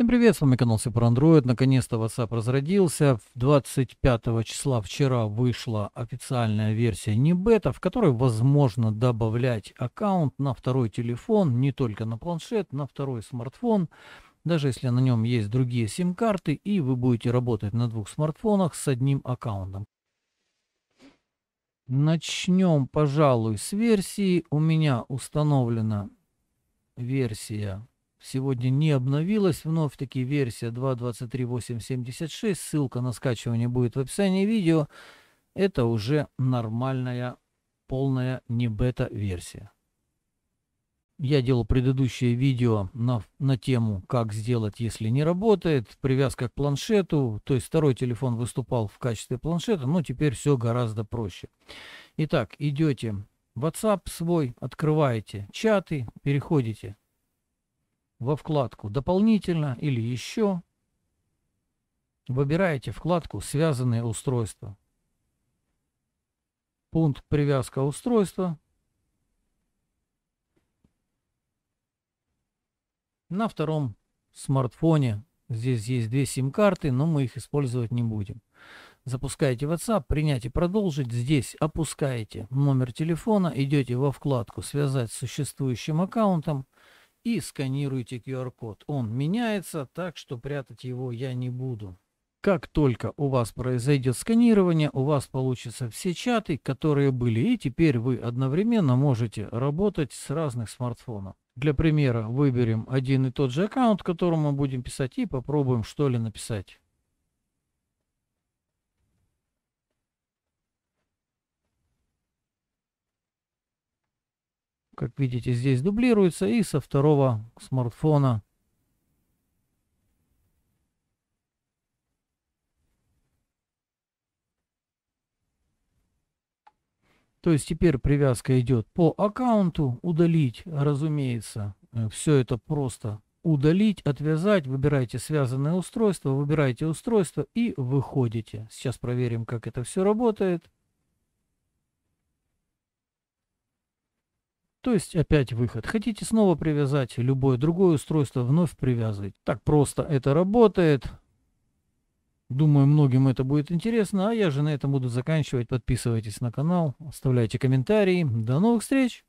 Всем привет, с вами канал Супер Android. Наконец-то WhatsApp разродился. 25 числа вчера вышла официальная версия не бета, в которой возможно добавлять аккаунт на второй телефон, не только на планшет, на второй смартфон. Даже если на нем есть другие сим-карты и вы будете работать на двух смартфонах с одним аккаунтом. Начнем, пожалуй, с версии. У меня установлена версия сегодня не обновилась. Вновь-таки версия 2.23.8.76. Ссылка на скачивание будет в описании видео. Это уже нормальная, полная не бета-версия. Я делал предыдущее видео на, на тему, как сделать, если не работает, привязка к планшету, то есть второй телефон выступал в качестве планшета, но теперь все гораздо проще. Итак, идете в WhatsApp свой, открываете чаты, переходите во вкладку «Дополнительно» или «Еще». Выбираете вкладку «Связанные устройства». Пункт «Привязка устройства». На втором смартфоне здесь есть две сим-карты, но мы их использовать не будем. Запускаете WhatsApp, принять и продолжить. Здесь опускаете номер телефона, идете во вкладку «Связать с существующим аккаунтом» и сканируйте QR-код. Он меняется, так что прятать его я не буду. Как только у вас произойдет сканирование, у вас получатся все чаты, которые были, и теперь вы одновременно можете работать с разных смартфонов. Для примера выберем один и тот же аккаунт, которому мы будем писать, и попробуем что ли написать. как видите, здесь дублируется и со второго смартфона. То есть теперь привязка идет по аккаунту, удалить, разумеется, э, все это просто удалить, отвязать, выбираете связанное устройство, выбираете устройство и выходите. Сейчас проверим, как это все работает. То есть опять выход. Хотите снова привязать любое другое устройство, вновь привязывать. Так просто это работает. Думаю, многим это будет интересно. А я же на этом буду заканчивать. Подписывайтесь на канал, оставляйте комментарии. До новых встреч!